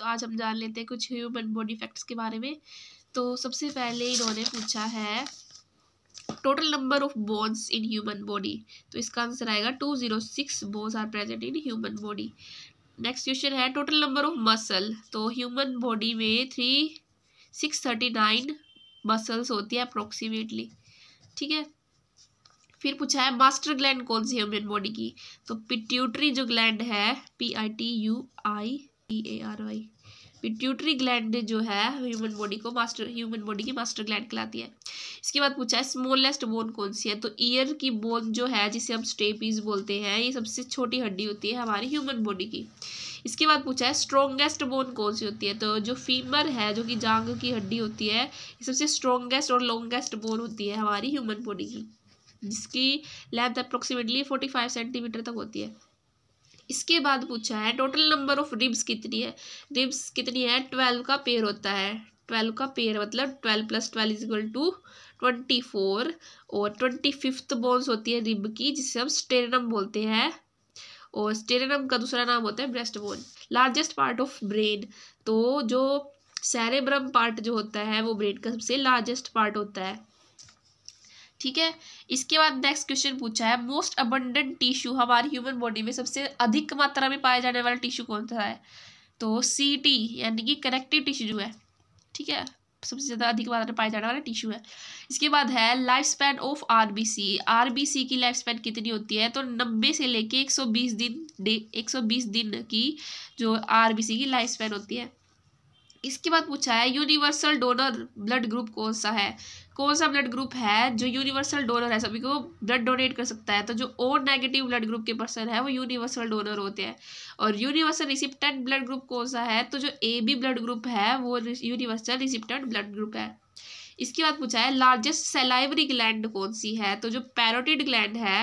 तो आज हम जान लेते हैं कुछ ह्यूमन बॉडी फैक्ट्स के बारे में तो सबसे पहले इन्होंने पूछा है total number of bones in human body तो इसका आंसर आएगा two zero six bones are present in human body next question है टोटल नंबर ऑफ मसल तो ह्यूमन बॉडी में three six thirty nine muscles होती है अप्रोक्सीमेटली ठीक है फिर पूछा है मास्टर ग्लैंड कौन सी ह्यूमन बॉडी की तो पिट्यूटरी जो ग्लैंड है P I T U I E A R Y pituitary gland जो है ह्यूमन बॉडी को मास्टर ह्यूमन बॉडी की मास्टर ग्लैंड कहलाती है इसके बाद पूछा है स्मॉलेस्ट बोन कौन सी है तो ईयर की बोन जो है जिसे हम स्टेपीज बोलते हैं ये सबसे छोटी हड्डी होती है हमारी ह्यूमन बॉडी की इसके बाद पूछा है स्ट्रॉन्गेस्ट बोन कौन सी होती है तो जो फीमर है जो कि जांग की हड्डी होती है ये सबसे स्ट्रॉन्गेस्ट और लॉन्गेस्ट बोन होती है हमारी ह्यूमन बॉडी की जिसकी length approximately forty five centimetre तक होती है इसके बाद पूछा है टोटल नंबर ऑफ रिब्स कितनी है रिब्स कितनी है ट्वेल्व का पेयर होता है ट्वेल्व का पेयर मतलब twelve plus twelve is equal to twenty four और ट्वेंटी फिफ्थ बोन्स होती है रिब की जिसे हम स्टेरनम बोलते हैं और स्टेरनम का दूसरा नाम होता है breast bone largest part of brain तो जो सैरेब्रम पार्ट जो होता है वो ब्रेन का सबसे लार्जेस्ट पार्ट होता है ठीक है इसके बाद नेक्स्ट क्वेश्चन पूछा है मोस्ट अबंडेंट टिश्यू हमारी ह्यूमन बॉडी में सबसे अधिक मात्रा में पाया जाने वाला टिश्यू कौन सा है तो सी टी यानी कि कनेक्टिव टिश्यू जो है ठीक है सबसे ज़्यादा अधिक मात्रा में पाया जाने वाला टिश्यू है इसके बाद है life span of B RBC की लाइफ स्पैन कितनी होती है तो नब्बे से लेके एक सौ बीस दिन डे एक सौ बीस दिन की जो आरबीसी की लाइफ स्पैन होती है इसके बाद पूछा है यूनिवर्सल डोनर ब्लड ग्रुप कौन सा है कौन सा ब्लड ग्रुप है जो यूनिवर्सल डोनर है सभी को ब्लड डोनेट कर सकता है तो जो ओ नेगेटिव ब्लड ग्रुप के पर्सन है वो यूनिवर्सल डोनर होते हैं और यूनिवर्सल रिसिप्टेंट ब्लड ग्रुप कौन सा है तो जो ए बी ब्लड ग्रुप है वो यूनिवर्सल रिसिप्टेंट ब्लड ग्रुप है इसके बाद पूछा है लार्जेस्ट सेलाइवरी ग्लैंड कौन सी है तो जो पैरोटिड ग्लैंड है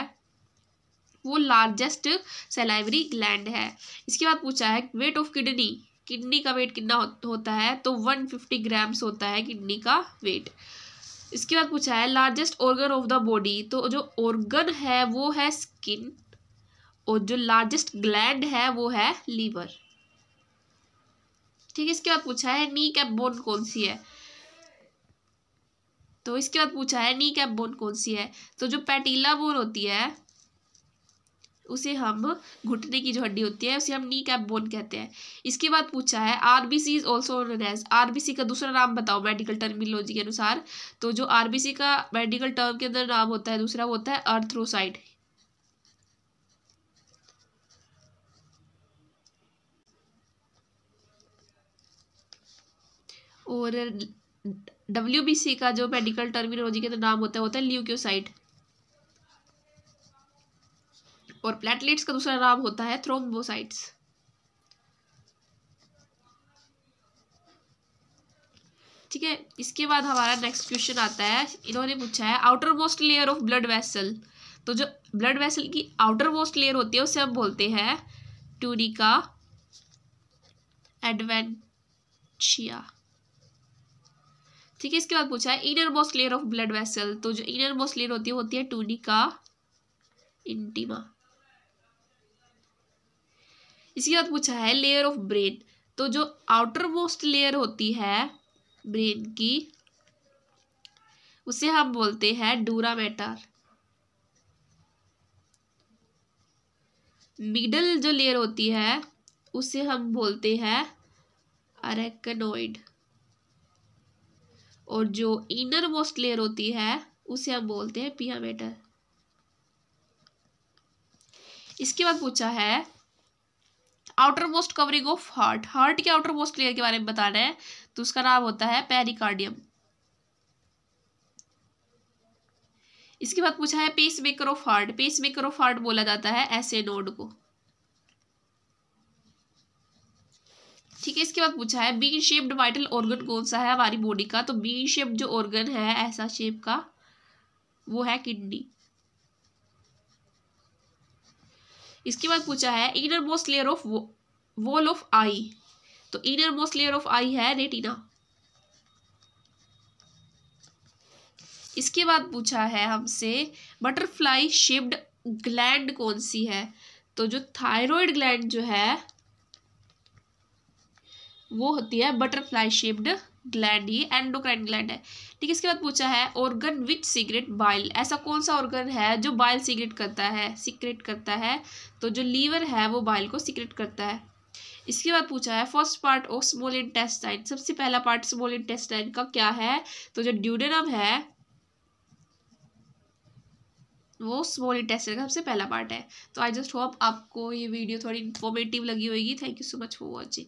वो लार्जेस्ट सेलाइवरी ग्लैंड है इसके बाद पूछा है वेट ऑफ किडनी किडनी का वेट कितना होता है तो वन फिफ्टी ग्राम्स होता है किडनी का वेट इसके बाद पूछा है largest organ of the body तो जो ऑर्गन है वो है स्किन और जो लार्जेस्ट ग्लैंड है वो है लीवर ठीक है इसके बाद पूछा है नी कैप बोन कौन सी है तो इसके बाद पूछा है नी कैप बोन कौन सी है तो जो पैटीला बोन होती है उसे हम घुटने की जो हड्डी होती है उसे हम नी कैप बोन कहते हैं इसके बाद पूछा है RBC is also known RBC का दूसरा नाम बताओ मेडिकल टर्मिनोलॉजी के अनुसार तो जो आरबीसी का मेडिकल टर्म के अंदर नाम होता है दूसरा वो होता है अर्थ्रोसाइड और डब्ल्यू बी सी का जो मेडिकल टर्मिनोलॉजी के अंदर नाम होता है होता है ल्यूक्योसाइट और प्लेटलेट्स का दूसरा नाम होता है थ्रोम्बोसाइट्स ठीक है इसके बाद हमारा नेक्स्ट क्वेश्चन आता है इन्होंने पूछा है outer most layer of blood vessel तो जो ब्लड वेसल की आउटर मोस्ट लेयर होती है उसे हम बोलते हैं ट्यूनिका एडवेंशिया ठीक है इसके बाद पूछा है inner most layer of blood vessel तो जो इनर मोस्ट लेयर होती है होती है ट्यूनिका इंटीमा इसके बाद पूछा है लेयर ऑफ ब्रेन तो जो आउटर मोस्ट लेयर होती है ब्रेन की उसे हम बोलते हैं डूरा मैटर मिडल जो लेयर होती है उसे हम बोलते हैं अरेकनोइड और जो इनर मोस्ट लेयर होती है उसे हम बोलते हैं पिया मैटर इसके बाद पूछा है outer most covering of heart heart के आउटर मोस्ट लेयर के बारे में बताना है तो उसका नाम होता है पेरिकार्डियम इसके बाद पूछा है pacemaker of heart pacemaker of heart बोला जाता है ऐसे नोड को ठीक है इसके बाद पूछा है बीन शेप्ड वाइटल ऑर्गन कौन सा है हमारी बॉडी का तो बीन शेप्ड जो ऑर्गन है ऐसा शेप का वो है किडनी इसके बाद पूछा है inner most layer of wall of eye तो inner most layer of eye है रेटिना इसके बाद पूछा है हमसे बटरफ्लाई शेप्ड ग्लैंड कौन सी है तो जो थायराइड ग्लैंड जो है वो होती है बटरफ्लाई शेप्ड ग्लैंड ये एंडोक्राइन ग्लैंड है ठीक है इसके बाद पूछा है ऑर्गन विच सिगरेट बाइल ऐसा कौन सा ऑर्गन है जो बाइल सिगरेट करता है सीक्रेट करता है तो जो लीवर है वो बाइल को सीक्रेट करता है इसके बाद पूछा है first part of small intestine सबसे पहला पार्ट स्मॉल इंटेस्टाइन का क्या है तो जो ड्यूडेनम है वो स्मॉल इंटेस्टाइन का सबसे पहला पार्ट है तो आई जस्ट होप आपको ये वीडियो थोड़ी इन्फॉर्मेटिव लगी होगी thank you so much for watching